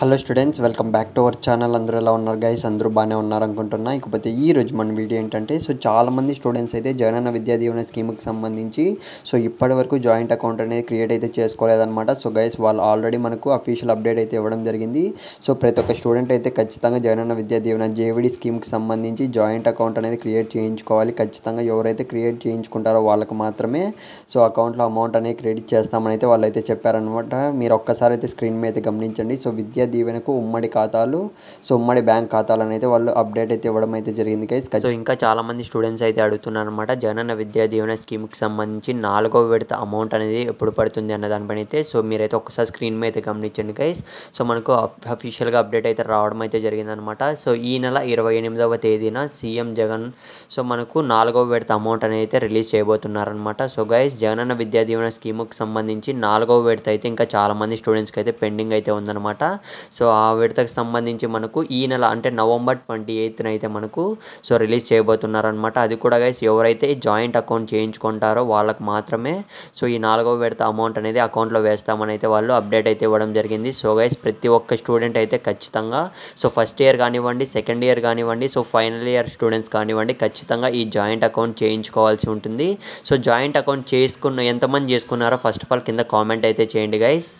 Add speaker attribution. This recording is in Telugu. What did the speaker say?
Speaker 1: hello students welcome back to our channel అందరూ ఎలా ఉన్నారు గైస్ అందరూ బాగానే ఉన్నారు ఇకపోతే ఈ రోజు మన వీడియో ఏంటంటే సో చాలామంది స్టూడెంట్స్ అయితే జగనన్న విద్యా దీవెన స్కీమ్కి సంబంధించి సో ఇప్పటి వరకు జాయింట్ అకౌంట్ అనేది క్రియేట్ అయితే చేసుకోలేదన్నమాట సో గైస్ వాళ్ళు ఆల్రెడీ మనకు అఫీషియల్ అప్డేట్ అయితే ఇవ్వడం జరిగింది సో ప్రతి ఒక్క స్టూడెంట్ అయితే ఖచ్చితంగా జగనన్న విద్యా దీవెన జేవిడి స్కీమ్కి సంబంధించి జాయింట్ అకౌంట్ అనేది క్రియేట్ చేయించుకోవాలి ఖచ్చితంగా ఎవరైతే క్రియేట్ చేయించుకుంటారో వాళ్ళకి మాత్రమే సో అకౌంట్లో అమౌంట్ అనేది క్రెడిట్ చేస్తామని అయితే వాళ్ళైతే చెప్పారనమాట మీరు ఒక్కసారి అయితే స్క్రీన్ మీద అయితే గమనించండి సో విద్యా దీవెనకు ఉమ్మడి ఖాతాలు సో ఉమ్మడి బ్యాంక్ ఖాతాలను అయితే వాళ్ళు అప్డేట్ అయితే ఇవ్వడం అయితే జరిగింది గైస్ సో
Speaker 2: ఇంకా చాలా మంది స్టూడెంట్స్ అయితే అడుగుతున్నారు అనమాట జనన విద్యా దీవెన స్కీమ్కి సంబంధించి నాలుగో విడత అమౌంట్ అనేది ఎప్పుడు పడుతుంది అన్న దానిపైన అయితే సో మీరైతే ఒకసారి స్క్రీన్ మీద అయితే గమనించండి గైస్ సో మనకు అఫీషియల్గా అప్డేట్ అయితే రావడం అయితే జరిగిందనమాట సో ఈ నెల ఇరవై ఎనిమిదవ తేదీన సీఎం జగన్ సో మనకు నాలుగో విడత అమౌంట్ అనేది అయితే రిలీజ్ చేయబోతున్నారనమాట సో గైస్ జగనన్న విద్యా దీవెన స్కీమ్కి సంబంధించి నాలుగో విడత అయితే ఇంకా చాలామంది స్టూడెంట్స్కి అయితే పెండింగ్ అయితే ఉందన్నమాట సో ఆ విడతకు సంబంధించి మనకు ఈ నెల అంటే నవంబర్ ట్వంటీ ఎయిత్న అయితే మనకు సో రిలీజ్ చేయబోతున్నారనమాట అది కూడా గైస్ ఎవరైతే జాయింట్ అకౌంట్ చేయించుకుంటారో వాళ్ళకు మాత్రమే సో ఈ నాలుగవ విడత అమౌంట్ అనేది అకౌంట్లో వేస్తామని అయితే వాళ్ళు అప్డేట్ అయితే ఇవ్వడం జరిగింది సో గైస్ ప్రతి ఒక్క స్టూడెంట్ అయితే ఖచ్చితంగా సో ఫస్ట్ ఇయర్ కానివ్వండి సెకండ్ ఇయర్ కానివ్వండి సో ఫైనల్ ఇయర్ స్టూడెంట్స్ కానివ్వండి ఖచ్చితంగా ఈ జాయింట్ అకౌంట్ చేయించుకోవాల్సి ఉంటుంది సో జాయింట్ అకౌంట్ చేసుకున్న ఎంతమంది చేసుకున్నారో ఫస్ట్ ఆఫ్ ఆల్ కింద కామెంట్ అయితే చేయండి గైస్